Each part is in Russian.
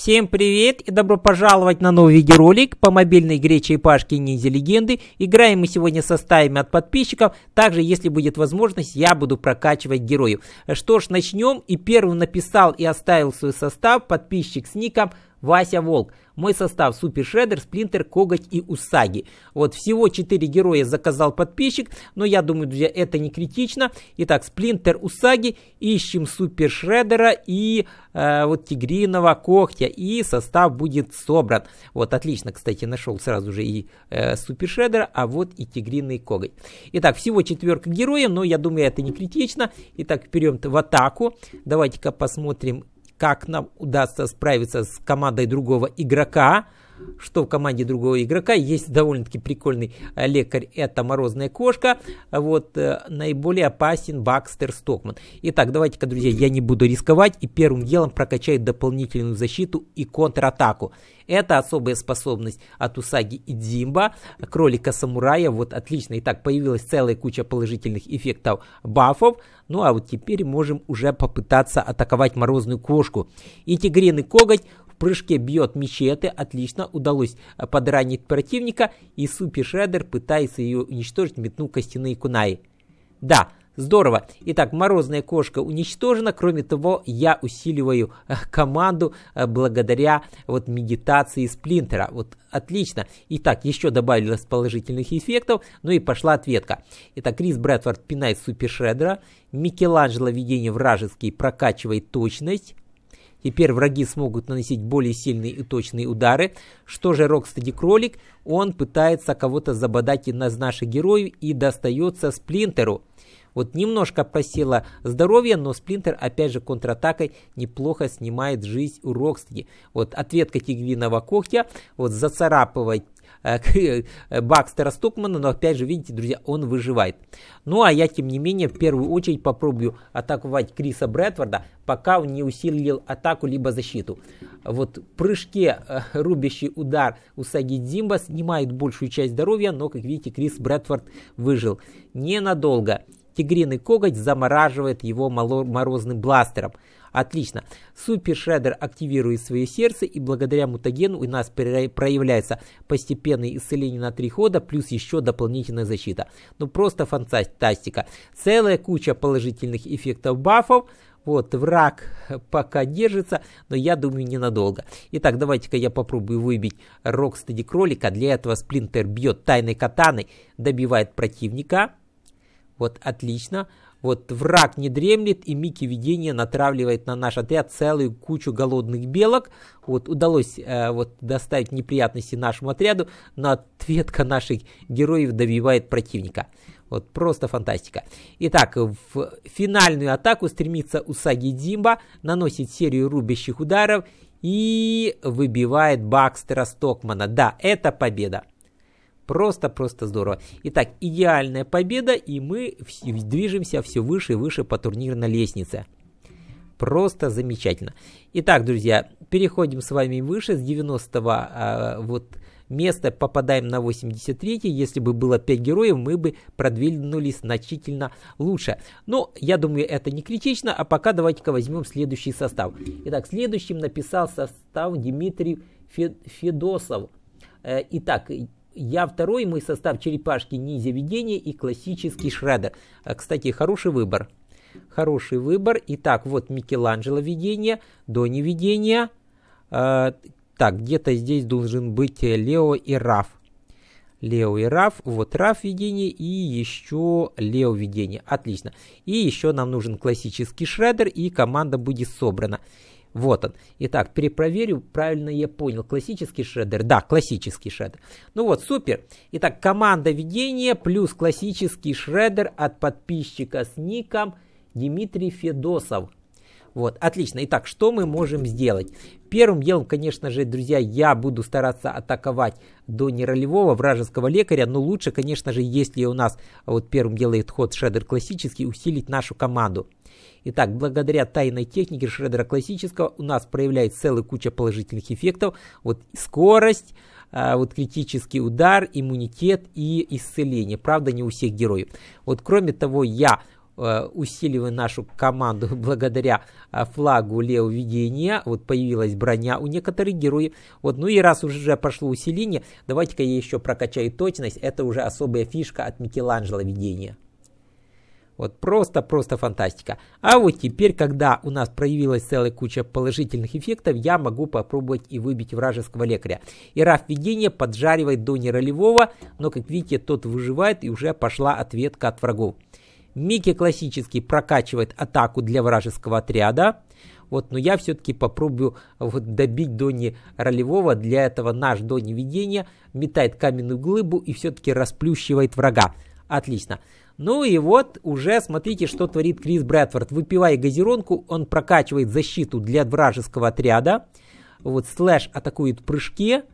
Всем привет и добро пожаловать на новый видеоролик по мобильной игре Черепашки и Ниндзя Легенды. Играем мы сегодня со стаями от подписчиков. Также, если будет возможность, я буду прокачивать героев. Что ж, начнем. И первым написал и оставил свой состав подписчик с ником Вася Волк. Мой состав Супер Шреддер, Сплинтер, Коготь и Усаги. Вот всего 4 героя заказал подписчик, но я думаю, друзья, это не критично. Итак, Сплинтер, Усаги, ищем Супер Шреддера и э, вот Тигриного Когтя. И состав будет собран. Вот, отлично, кстати, нашел сразу же и э, Супер Шреддера, а вот и Тигриный Коготь. Итак, всего четверка героев, но я думаю, это не критично. Итак, берем в атаку. Давайте-ка посмотрим как нам удастся справиться с командой другого игрока, что в команде другого игрока есть довольно-таки прикольный э, лекарь, это Морозная Кошка, вот, э, наиболее опасен Бакстер Стокман. Итак, давайте-ка, друзья, я не буду рисковать и первым делом прокачаю дополнительную защиту и контратаку. Это особая способность от Усаги и Дзимба, кролика-самурая, вот отлично. Итак, появилась целая куча положительных эффектов бафов, ну а вот теперь можем уже попытаться атаковать морозную кошку. И тигриный коготь прыжке бьет мечеты, отлично, удалось э, подранить противника, и Супи Шредер пытается ее уничтожить, метнул костяные кунаи. Да, Здорово. Итак, морозная кошка уничтожена. Кроме того, я усиливаю э, команду э, благодаря вот медитации сплинтера. Вот отлично. Итак, еще добавилось положительных эффектов. Ну и пошла ответка. Итак, Крис Брэдфорд пинает супершредера. Микеланджело видение вражеский прокачивает точность. Теперь враги смогут наносить более сильные и точные удары. Что же Рокстеди Кролик? Он пытается кого-то забодать из наших героев и достается Сплинтеру. Вот немножко просела здоровье, но Сплинтер опять же контратакой неплохо снимает жизнь у Рокстеди. Вот ответка тигвиного когтя, вот зацарапывать Э, э, Бакстера Стокмана, но опять же, видите, друзья, он выживает. Ну а я, тем не менее, в первую очередь попробую атаковать Криса Брэдфорда, пока он не усилил атаку либо защиту. Вот в прыжке э, рубящий удар у Саги Дзимба снимает большую часть здоровья, но, как видите, Крис Брэдфорд выжил ненадолго. Тигриный коготь замораживает его морозным бластером. Отлично. Супер Шредер активирует свое сердце, и благодаря мутагену у нас проявляется постепенное исцеление на три хода, плюс еще дополнительная защита. Ну просто фантастика. Целая куча положительных эффектов бафов. Вот, враг пока держится, но я думаю ненадолго. Итак, давайте-ка я попробую выбить Рокстеди Кролика. Для этого Сплинтер бьет тайной катаной, добивает противника. Вот, отлично. Вот враг не дремлет, и Микки Видение натравливает на наш отряд целую кучу голодных белок. Вот удалось э, вот доставить неприятности нашему отряду, но ответка наших героев добивает противника. Вот просто фантастика. Итак, в финальную атаку стремится Усаги Димба, наносит серию рубящих ударов и выбивает Бакстера Стокмана. Да, это победа. Просто-просто здорово. Итак, идеальная победа, и мы движемся все выше и выше по турнирной лестнице. Просто замечательно. Итак, друзья, переходим с вами выше, с 90-го а, вот места попадаем на 83 если бы было 5 героев, мы бы продвинулись значительно лучше. Но я думаю, это не критично, а пока давайте-ка возьмем следующий состав. Итак, следующим написал состав Дмитрий Федосов. Э, итак, я второй, мой состав черепашки, ниндзя видения и классический Шредер. А, кстати, хороший выбор. Хороший выбор. Итак, вот Микеланджело видение, Дони видение. Э, так, где-то здесь должен быть Лео и Раф. Лео и Раф, вот Раф видение и еще Лео видение. Отлично. И еще нам нужен классический шредер и команда будет собрана. Вот он. Итак, перепроверю, правильно я понял. Классический шредер. Да, классический шредер. Ну вот, супер. Итак, команда ведения плюс классический шредер от подписчика с ником Дмитрий Федосов. Вот, отлично. Итак, что мы можем сделать? Первым делом, конечно же, друзья, я буду стараться атаковать до неролевого вражеского лекаря, но лучше, конечно же, если у нас вот первым делает ход шедер классический, усилить нашу команду. Итак, благодаря тайной технике Шредера классического у нас проявляется целая куча положительных эффектов. Вот скорость, а, вот критический удар, иммунитет и исцеление. Правда, не у всех героев. Вот кроме того, я а, усиливаем нашу команду благодаря а, флагу Лео Видения. Вот появилась броня у некоторых героев. Вот, ну и раз уже пошло усиление, давайте-ка я еще прокачаю точность. Это уже особая фишка от Микеланджело Видения. Вот просто-просто фантастика. А вот теперь, когда у нас проявилась целая куча положительных эффектов, я могу попробовать и выбить вражеского лекаря. И раф видения поджаривает до неролевого, но, как видите, тот выживает и уже пошла ответка от врагов. Микки классический прокачивает атаку для вражеского отряда. Вот, но я все-таки попробую вот, добить Донни Ролевого. Для этого наш Донни Видение метает каменную глыбу и все-таки расплющивает врага. Отлично. Ну и вот уже смотрите, что творит Крис Брэдфорд. Выпивая газиронку, он прокачивает защиту для вражеского отряда. Вот слэш атакует в прыжке.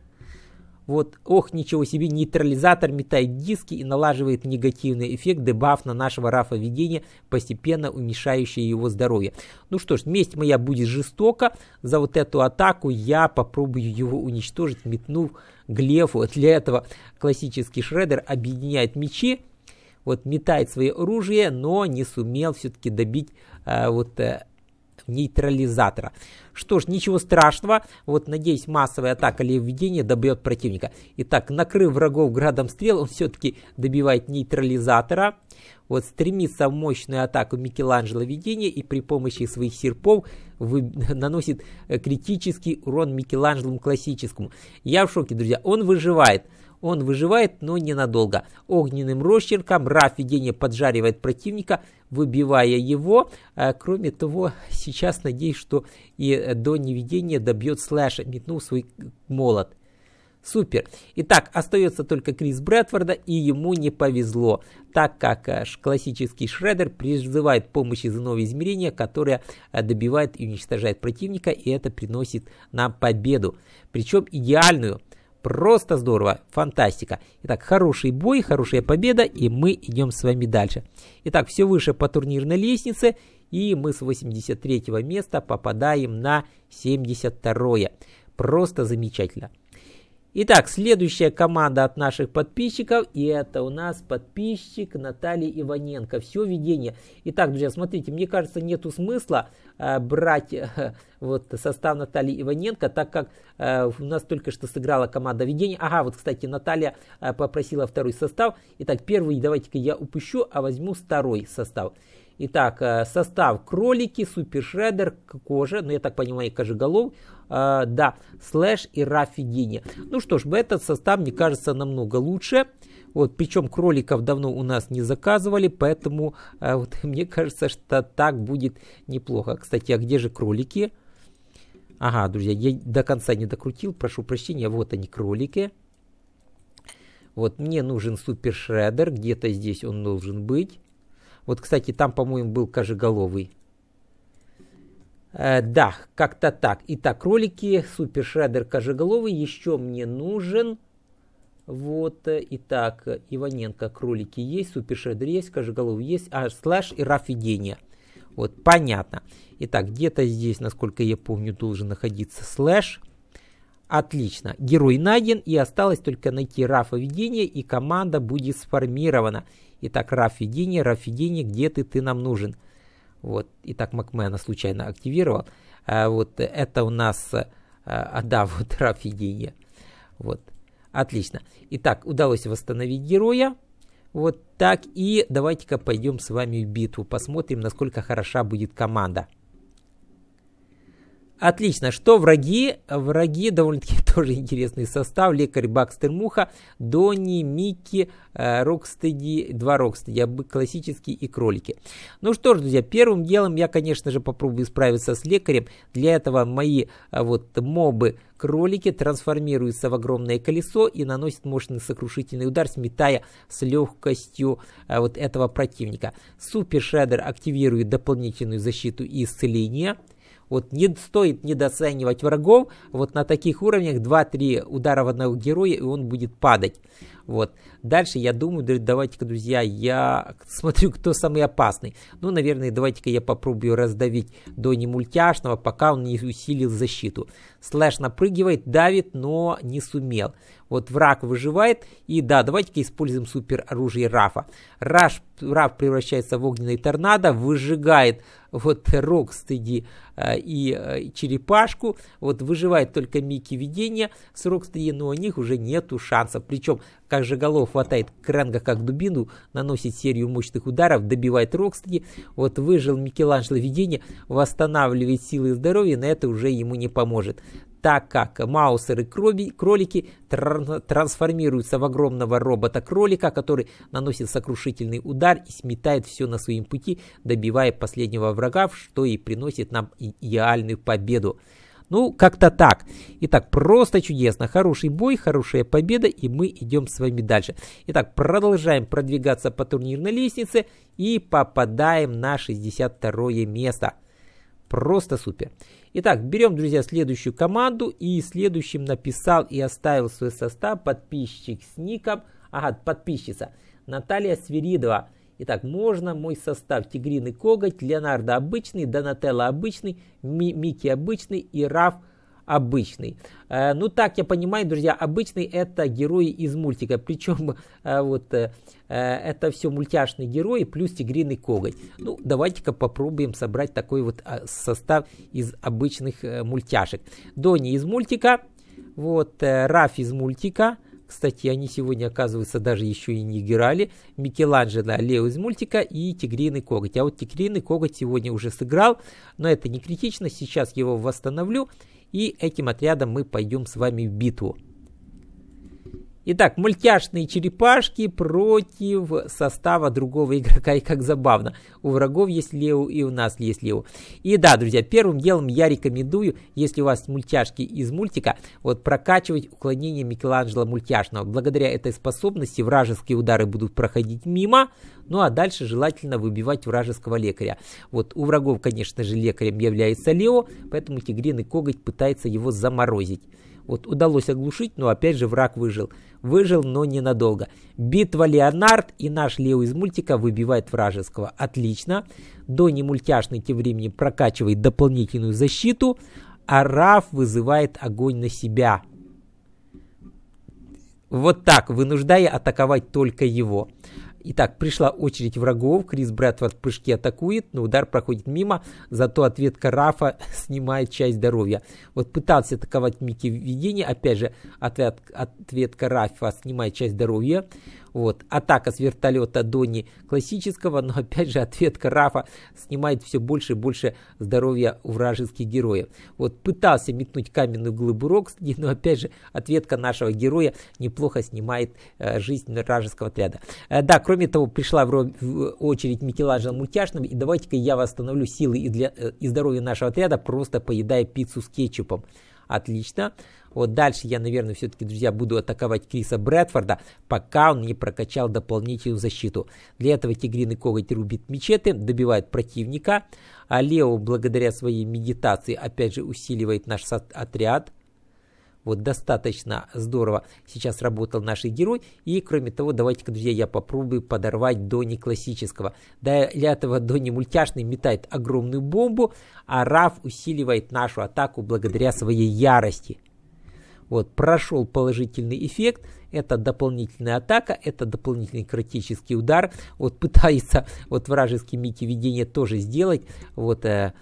Вот, ох, ничего себе, нейтрализатор метает диски и налаживает негативный эффект, дебаф на нашего Рафа видения, постепенно уменьшающий его здоровье. Ну что ж, месть моя будет жестока. За вот эту атаку я попробую его уничтожить, метнув глефу. Для этого классический шредер объединяет мечи вот метает свое оружие, но не сумел все-таки добить э, вот э, нейтрализатора. Что ж, ничего страшного. Вот, надеюсь, массовая атака или введение добьет противника. Итак, накрыв врагов градом стрел, он все-таки добивает нейтрализатора. Вот стремится в мощную атаку Микеланджело видения и при помощи своих серпов вы, наносит э, критический урон Микеланджелому классическому. Я в шоке, друзья. Он выживает. Он выживает, но ненадолго. Огненным росчерком Ра видение поджаривает противника, выбивая его. А, кроме того, сейчас надеюсь, что и до невидения добьет слэша, метнул свой молот. Супер. Итак, остается только Крис Брэдфорда, и ему не повезло, так как а, классический Шреддер призывает помощь из иного измерения, которое а, добивает и уничтожает противника, и это приносит нам победу. Причем идеальную. Просто здорово, фантастика. Итак, хороший бой, хорошая победа, и мы идем с вами дальше. Итак, все выше по турнирной лестнице, и мы с 83 места попадаем на 72. -е. Просто замечательно. Итак, следующая команда от наших подписчиков, и это у нас подписчик Наталья Иваненко. Все ведение. Итак, друзья, смотрите, мне кажется, нету смысла э, брать э, вот состав Натальи Иваненко, так как э, у нас только что сыграла команда ведения. Ага, вот, кстати, Наталья э, попросила второй состав. Итак, первый давайте-ка я упущу, а возьму второй состав. Итак, э, состав кролики, супершредер, кожа, ну я так понимаю, кожеголов, а, да, Слэш и Рафигини. Ну что ж, этот состав, мне кажется, намного лучше. Вот, причем кроликов давно у нас не заказывали, поэтому э, вот, мне кажется, что так будет неплохо. Кстати, а где же кролики? Ага, друзья, я до конца не докрутил, прошу прощения, вот они кролики. Вот мне нужен супер шредер, где-то здесь он должен быть. Вот, кстати, там, по-моему, был кожеголовый. Э, да, как-то так. Итак, ролики. Супер Шреддер Кожеголовый. Еще мне нужен. Вот, э, итак, Иваненко, кролики есть, Супер Шреддер есть, Кожеголовый есть, а слэш и Рафидения. Вот, понятно. Итак, где-то здесь, насколько я помню, должен находиться слэш. Отлично. Герой найден и осталось только найти Рафа Видения и команда будет сформирована. Итак, Раф Видения, Раф Видения, где ты, ты нам нужен? Вот, и так Макмена случайно активировал. А вот это у нас, э, а, да, вот Рафидия. Вот, отлично. Итак, удалось восстановить героя. Вот так. И давайте-ка пойдем с вами в битву. Посмотрим, насколько хороша будет команда. Отлично. Что враги? Враги довольно-таки тоже интересный состав. Лекарь Бакстер Муха, Донни, Микки, э, Рокстеди, два Рокстеди, классические и кролики. Ну что ж, друзья, первым делом я, конечно же, попробую справиться с лекарем. Для этого мои э, вот мобы кролики трансформируются в огромное колесо и наносят мощный сокрушительный удар, сметая с легкостью э, вот этого противника. Супер Шедер активирует дополнительную защиту и исцеление – вот не стоит недооценивать врагов. Вот на таких уровнях 2-3 удара в одного героя, и он будет падать. Вот. Дальше я думаю, давайте-ка, друзья, я смотрю, кто самый опасный. Ну, наверное, давайте-ка я попробую раздавить до немультяшного, пока он не усилил защиту. Слэш напрыгивает, давит, но не сумел. Вот враг выживает. И да, давайте-ка используем супер оружие Рафа. Раш, Раф превращается в огненный торнадо, выжигает вот Рок, Стыди э, и э, Черепашку. Вот выживает только Микки Видения. с Рок, Стыди, но у них уже нету шансов. Причем как же голов хватает Кранга как дубину, наносит серию мощных ударов, добивает Рокстеди. Вот выжил Микеланджело видение, восстанавливает силы и здоровье, но это уже ему не поможет так как маусеры крови, кролики тран трансформируются в огромного робота-кролика, который наносит сокрушительный удар и сметает все на своем пути, добивая последнего врага, что и приносит нам идеальную победу. Ну, как-то так. Итак, просто чудесно. Хороший бой, хорошая победа, и мы идем с вами дальше. Итак, продолжаем продвигаться по турнирной лестнице и попадаем на 62 место. Просто супер. Итак, берем, друзья, следующую команду. И следующим написал и оставил свой состав подписчик с ником. Ага, подписчица. Наталья Свиридова. Итак, можно мой состав Тигриный коготь, Леонардо обычный, Донателло обычный, Ми Микки обычный и Раф обычный. Э, ну так я понимаю, друзья, обычный это герои из мультика. Причем э, вот э, э это все мультяшные герои плюс тигриный коготь. Ну давайте-ка попробуем собрать такой вот а, состав из обычных э, мультяшек. Дони из мультика, вот э, Раф из мультика, кстати, они сегодня, оказывается, даже еще и не играли. Микеланджело Лео из мультика и Тигриный коготь. А вот Тигриный коготь сегодня уже сыграл, но это не критично. Сейчас его восстановлю, и этим отрядом мы пойдем с вами в битву. Итак, мультяшные черепашки против состава другого игрока. И как забавно. У врагов есть Лео и у нас есть Лео. И да, друзья, первым делом я рекомендую, если у вас мультяшки из мультика, вот прокачивать уклонение Микеланджело мультяшного. Благодаря этой способности вражеские удары будут проходить мимо, ну а дальше желательно выбивать вражеского лекаря. Вот у врагов, конечно же, лекарем является Лео, поэтому Тигриный Коготь пытается его заморозить. Вот удалось оглушить, но опять же враг выжил. Выжил, но ненадолго. Битва Леонард и наш Лео из мультика выбивает вражеского. Отлично. Донни мультяшный тем временем прокачивает дополнительную защиту, а Раф вызывает огонь на себя. Вот так, вынуждая атаковать только его. Итак, пришла очередь врагов. Крис Брэдфорд в прыжке атакует, но удар проходит мимо. Зато ответка Рафа снимает часть здоровья. Вот пытался атаковать Микки в видении. Опять же, ответ, ответка Рафа снимает часть здоровья. Вот. Атака с вертолета Дони классического, но опять же ответка Рафа снимает все больше и больше здоровья у вражеских героев. Вот пытался метнуть каменную глыбу Роксли, но опять же ответка нашего героя неплохо снимает э, жизнь вражеского отряда. Э, да, кроме того, пришла в, в очередь Микеланджело Мультяшным, и давайте-ка я восстановлю силы и, для, э, и здоровье нашего отряда, просто поедая пиццу с кетчупом. Отлично. Вот дальше я, наверное, все-таки, друзья, буду атаковать Криса Брэдфорда, пока он не прокачал дополнительную защиту. Для этого Тигриный Коготь рубит мечеты, добивает противника. А Лео, благодаря своей медитации, опять же усиливает наш отряд. Вот достаточно здорово сейчас работал наш герой. И кроме того, давайте-ка, друзья, я попробую подорвать Дони классического. Для этого Дони мультяшный метает огромную бомбу, а Раф усиливает нашу атаку благодаря своей ярости. Вот, прошел положительный эффект, это дополнительная атака, это дополнительный критический удар. Вот пытается вот вражеский Микки видение тоже сделать. Вот э,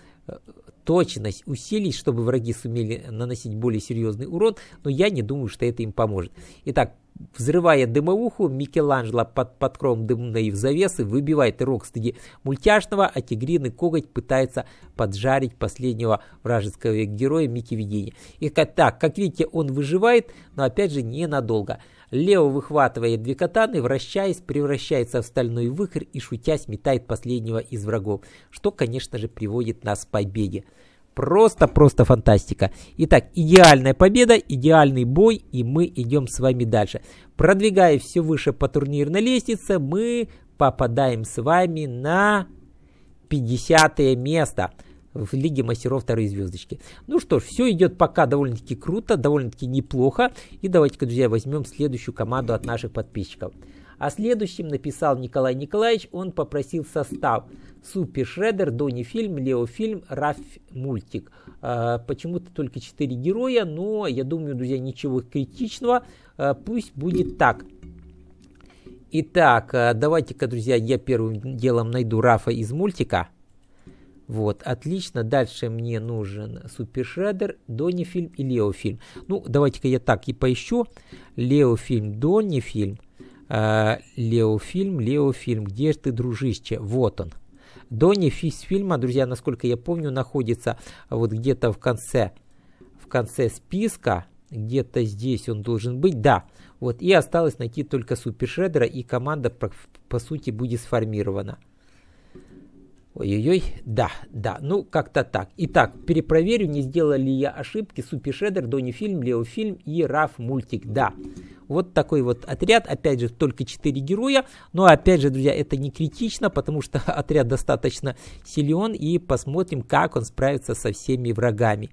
точность усилий, чтобы враги сумели наносить более серьезный урон, но я не думаю, что это им поможет. Итак, взрывая дымовуху, Микеланджело под подкром дымной завесы выбивает Рокстеди мультяшного, а тигриный коготь пытается поджарить последнего вражеского героя Микки Видения. И так, как видите, он выживает, но опять же ненадолго. Лео выхватывает две катаны, вращаясь, превращается в стальной вихрь и, шутя, сметает последнего из врагов, что, конечно же, приводит нас к победе. Просто-просто фантастика. Итак, идеальная победа, идеальный бой, и мы идем с вами дальше. продвигая все выше по турнирной лестнице, мы попадаем с вами на 50 место в Лиге мастеров второй звездочки. Ну что ж, все идет пока довольно-таки круто, довольно-таки неплохо. И давайте-ка, друзья, возьмем следующую команду от наших подписчиков. А следующим написал Николай Николаевич, он попросил состав. Супи Шредер, Дони Фильм, Лео Фильм, Раф Мультик. А, Почему-то только четыре героя, но я думаю, друзья, ничего критичного. А, пусть будет так. Итак, а, давайте-ка, друзья, я первым делом найду Рафа из мультика. Вот, отлично. Дальше мне нужен супершредер, Донни-фильм и Лео-фильм. Ну, давайте-ка я так и поищу. Лео-фильм, Донни-фильм. Э, Лео-фильм, Лео-фильм. Где же ты, дружище? Вот он. Донни из фильма, друзья, насколько я помню, находится вот где-то в конце, в конце списка. Где-то здесь он должен быть, да. Вот, и осталось найти только Супершредера, и команда, по, по сути, будет сформирована. Ой-ой-ой, да, да, ну как-то так. Итак, перепроверю, не сделал ли я ошибки. Супи Шедер, Дони Фильм, Лео Фильм и Раф Мультик, да. Вот такой вот отряд, опять же, только 4 героя. Но опять же, друзья, это не критично, потому что отряд достаточно силен и посмотрим, как он справится со всеми врагами.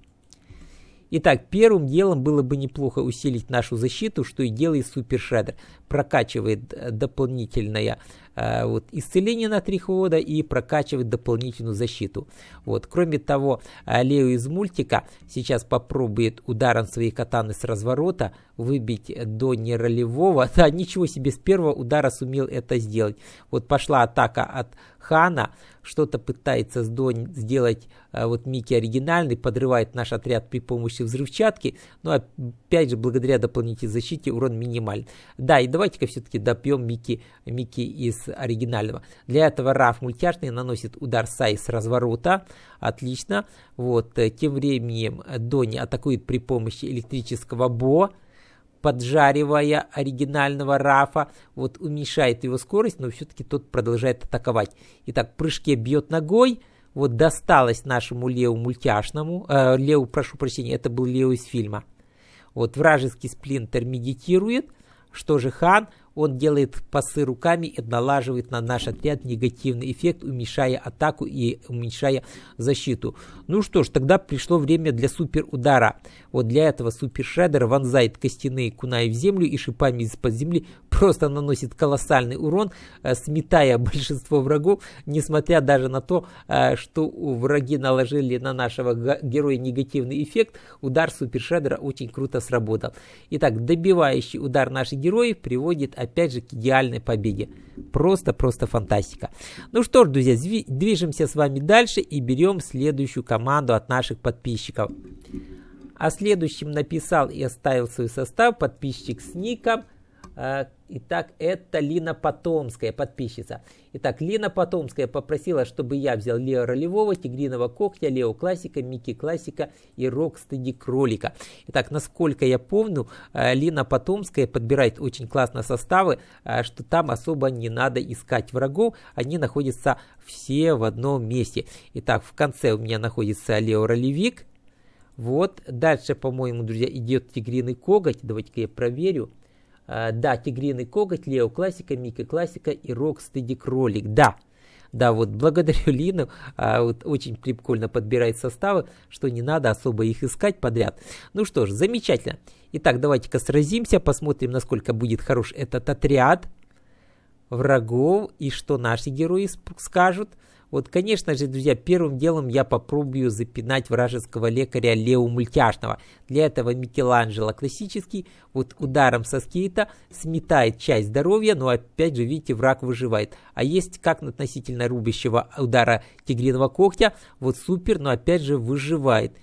Итак, первым делом было бы неплохо усилить нашу защиту, что и делает Супер Шредер. Прокачивает э, дополнительное Э, вот, исцеление на три хода и прокачивать дополнительную защиту. Вот. Кроме того, э, Лео из мультика сейчас попробует ударом своей катаны с разворота выбить до неролевого. Да, ничего себе, с первого удара сумел это сделать. Вот пошла атака от Хана что-то пытается сделать э, вот Микки оригинальный, подрывает наш отряд при помощи взрывчатки, но ну, а опять же благодаря дополнительной защите урон минимальный. Да, и давайте-ка все-таки допьем Микки, Микки из оригинального. Для этого Раф мультяшный наносит удар Сай с разворота, отлично. Вот, э, тем временем Дони атакует при помощи электрического Бо, поджаривая оригинального Рафа, вот уменьшает его скорость, но все-таки тот продолжает атаковать. Итак, прыжке бьет ногой, вот досталось нашему Лео мультяшному, э, Лео, прошу прощения, это был Лео из фильма. Вот вражеский сплинтер медитирует, что же хан, он делает пасы руками и налаживает на наш отряд негативный эффект, уменьшая атаку и уменьшая защиту. Ну что ж, тогда пришло время для суперудара. Вот для этого супершредер вонзает костяные кунаи в землю и шипами из-под земли просто наносит колоссальный урон, э, сметая большинство врагов, несмотря даже на то, э, что враги наложили на нашего героя негативный эффект, удар супершредера очень круто сработал. Итак, добивающий удар наших героев приводит опять же, к идеальной победе. Просто-просто фантастика. Ну что ж, друзья, движемся с вами дальше и берем следующую команду от наших подписчиков. А следующим написал и оставил свой состав подписчик с ником а, итак, это Лина Потомская, подписчица. Итак, Лина Потомская попросила, чтобы я взял Лео Ролевого, Тигриного Когтя, Лео Классика, Микки Классика и Рокстеди Кролика. Итак, насколько я помню, а, Лина Потомская подбирает очень классно составы, а, что там особо не надо искать врагов, они находятся все в одном месте. Итак, в конце у меня находится Лео Ролевик. Вот, дальше, по-моему, друзья, идет Тигриный Коготь. Давайте-ка я проверю. А, да, тигриный коготь, Лео классика, Мика классика и Рок стыди кролик, да. Да, вот благодарю Лину, а, вот очень прикольно подбирает составы, что не надо особо их искать подряд. Ну что ж, замечательно. Итак, давайте-ка сразимся, посмотрим, насколько будет хорош этот отряд врагов и что наши герои скажут. Вот, конечно же, друзья, первым делом я попробую запинать вражеского лекаря Лео Мультяшного. Для этого Микеланджело классический, вот ударом со скейта сметает часть здоровья, но опять же, видите, враг выживает. А есть как относительно рубящего удара тигриного когтя, вот супер, но опять же выживает.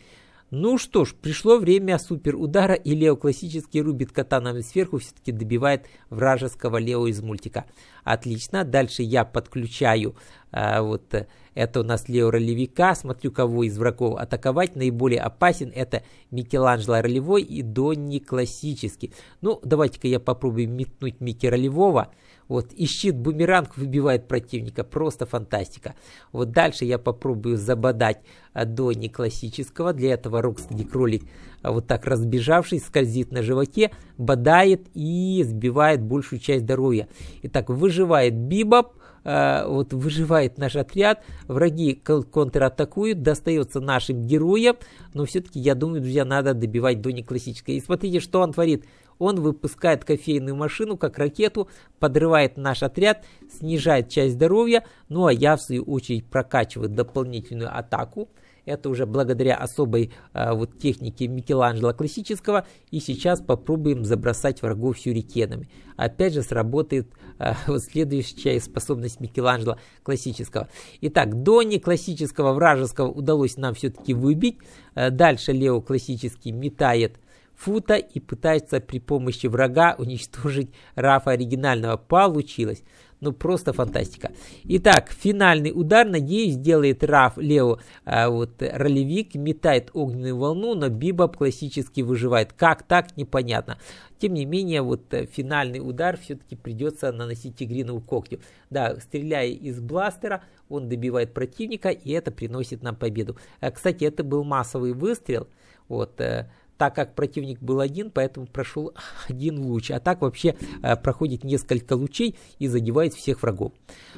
Ну что ж, пришло время суперудара, и Лео классический рубит катаном сверху, все-таки добивает вражеского Лео из мультика. Отлично, дальше я подключаю а, вот э, это у нас Лео ролевика, смотрю кого из врагов атаковать, наиболее опасен это Микеланджело ролевой и Донни классический. Ну давайте-ка я попробую метнуть Микки ролевого. Вот, и щит бумеранг выбивает противника. Просто фантастика. Вот дальше я попробую забодать а, до неклассического. Для этого Рокстеди кролик а, вот так разбежавшись, скользит на животе, бодает и сбивает большую часть здоровья. Итак, выживает Бибоп, а, вот выживает наш отряд, враги контратакуют, достается нашим героям, но все-таки, я думаю, друзья, надо добивать Дони неклассической. И смотрите, что он творит. Он выпускает кофейную машину как ракету, подрывает наш отряд, снижает часть здоровья, ну а я в свою очередь прокачиваю дополнительную атаку. Это уже благодаря особой э, вот технике Микеланджело классического. И сейчас попробуем забросать врагов сюрикенами. Опять же сработает э, вот следующая способность Микеланджело классического. Итак, Дони классического вражеского удалось нам все-таки выбить. Э, дальше Лео классический метает фута и пытается при помощи врага уничтожить Рафа оригинального. Получилось. Ну, просто фантастика. Итак, финальный удар, надеюсь, делает Раф Лео. А вот ролевик метает огненную волну, но Бибоп классически выживает. Как так, непонятно. Тем не менее, вот э, финальный удар все-таки придется наносить Тигриному когтю. Да, стреляя из бластера, он добивает противника, и это приносит нам победу. А, кстати, это был массовый выстрел. Вот, э, так как противник был один, поэтому прошел один луч. А так вообще э, проходит несколько лучей и задевает всех врагов.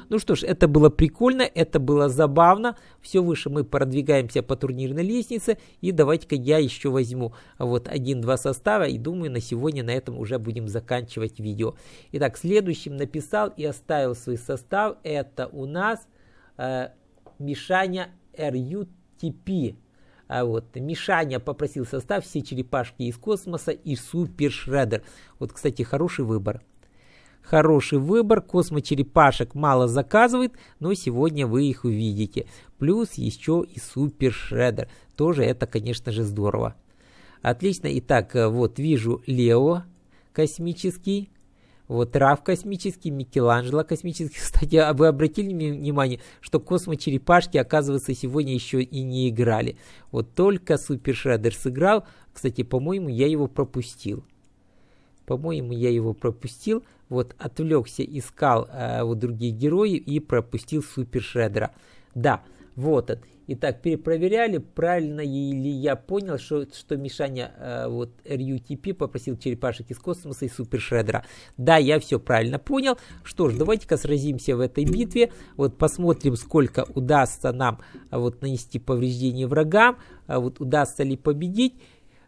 Ну что ж, это было прикольно, это было забавно. Все выше мы продвигаемся по турнирной лестнице. И давайте-ка я еще возьму вот один-два состава. И думаю, на сегодня на этом уже будем заканчивать видео. Итак, следующим написал и оставил свой состав. Это у нас э, Мишаня RUTP. А вот Мишаня попросил состав все черепашки из космоса и Супер Шреддер. Вот, кстати, хороший выбор. Хороший выбор, космочерепашек мало заказывает, но сегодня вы их увидите. Плюс еще и Супер Шреддер. Тоже это, конечно же, здорово. Отлично. Итак, э, вот вижу Лео космический. Вот Раф космический, Микеланджело космический. Кстати, а вы обратили внимание, что космочерепашки, оказывается, сегодня еще и не играли. Вот только Супер Шреддер сыграл. Кстати, по-моему, я его пропустил. По-моему, я его пропустил. Вот отвлекся, искал э, вот другие герои и пропустил Супер Шреддера. Да, вот он. Итак, перепроверяли, правильно ли я понял, что, что Мишаня э, вот RUTP попросил черепашек из космоса и супершредера. Да, я все правильно понял. Что ж, давайте-ка сразимся в этой битве. Вот посмотрим, сколько удастся нам э, вот нанести повреждений врагам. Э, вот удастся ли победить.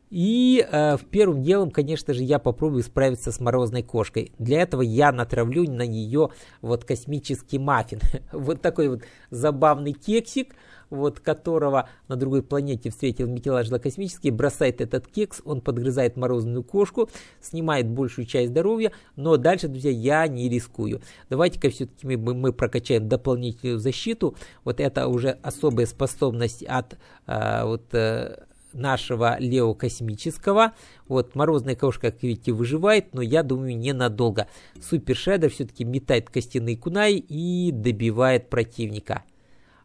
И э, первым делом, конечно же, я попробую справиться с морозной кошкой. Для этого я натравлю на нее вот космический маффин. вот такой вот забавный кексик, вот которого на другой планете встретил Микеланджело Космический, бросает этот кекс, он подгрызает морозную кошку, снимает большую часть здоровья, но дальше, друзья, я не рискую. Давайте-ка все-таки мы, мы прокачаем дополнительную защиту. Вот это уже особая способность от э, вот... Э, нашего Лео Космического. Вот, Морозная кошка, как видите, выживает, но я думаю, ненадолго. Супер Шредер все-таки метает костяные кунай и добивает противника.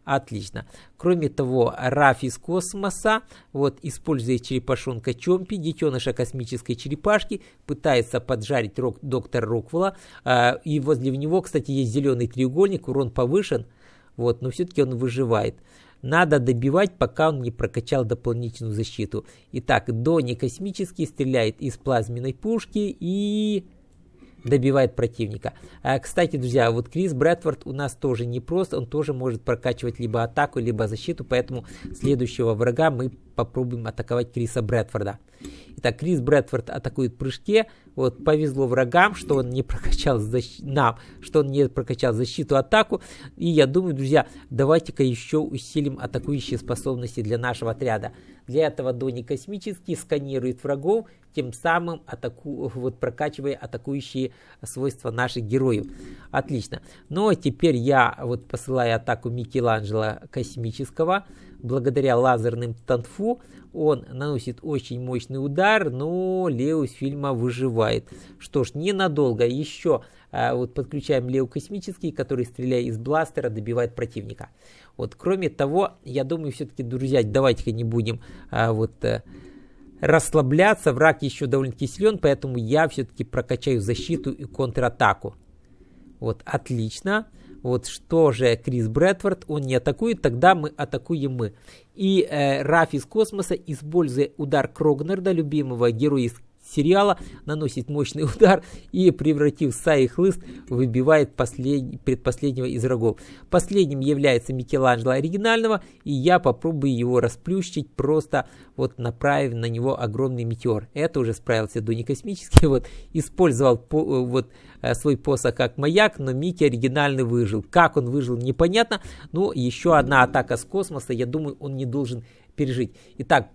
Отлично. Кроме того, Раф из космоса, вот, используя черепашонка Чомпи, детеныша космической черепашки, пытается поджарить рок, доктора Роквелла. Э, и возле него, кстати, есть зеленый треугольник, урон повышен. Вот, но все-таки он выживает. Надо добивать, пока он не прокачал дополнительную защиту. Итак, Дони космический стреляет из плазменной пушки и добивает противника. А, кстати, друзья, вот Крис Брэдфорд у нас тоже не прост, он тоже может прокачивать либо атаку, либо защиту, поэтому следующего врага мы попробуем атаковать Криса Брэдфорда. Итак, Крис Брэдфорд атакует в прыжке. Вот повезло врагам, что он не прокачал защиту, нам, что он не прокачал защиту, атаку. И я думаю, друзья, давайте-ка еще усилим атакующие способности для нашего отряда. Для этого Дони Космический сканирует врагов, тем самым атаку, вот прокачивая атакующие свойства наших героев. Отлично. Ну а теперь я вот посылаю атаку Микеланджело Космического благодаря лазерным танфу он наносит очень мощный удар, но Лео из фильма выживает. Что ж, ненадолго. Еще а, вот подключаем Лео космический, который, стреляя из бластера, добивает противника. Вот, кроме того, я думаю, все-таки, друзья, давайте-ка не будем а, вот... А, расслабляться, враг еще довольно-таки силен, поэтому я все-таки прокачаю защиту и контратаку. Вот, отлично. Вот что же Крис Брэдфорд, он не атакует, тогда мы атакуем мы. И э, Раф из космоса, используя удар Крогнерда, любимого героя из сериала, наносит мощный удар и, превратив Сай хлыст, выбивает послед... предпоследнего из врагов. Последним является Микеланджело оригинального, и я попробую его расплющить, просто вот направив на него огромный метеор. Это уже справился Дуни Космический, вот, использовал по, э, вот, э, свой посох как маяк, но Микки оригинальный выжил. Как он выжил, непонятно, но еще одна атака с космоса, я думаю, он не должен пережить. Итак,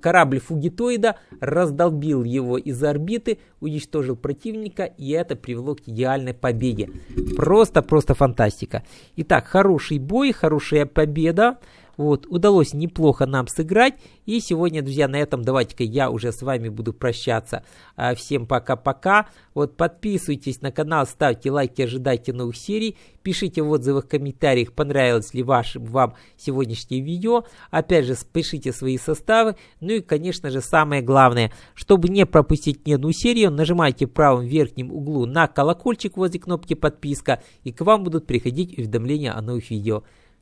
корабль фугитоида раздолбил его из орбиты, уничтожил противника, и это привело к идеальной победе. Просто-просто фантастика. Итак, хороший бой, хорошая победа. Вот, удалось неплохо нам сыграть. И сегодня, друзья, на этом давайте-ка я уже с вами буду прощаться. А, всем пока-пока. Вот, подписывайтесь на канал, ставьте лайки, ожидайте новых серий. Пишите в отзывах, комментариях, понравилось ли ваш, вам сегодняшнее видео. Опять же, пишите свои составы. Ну и, конечно же, самое главное, чтобы не пропустить ни одну серию, нажимайте в правом верхнем углу на колокольчик возле кнопки подписка, и к вам будут приходить уведомления о новых видео.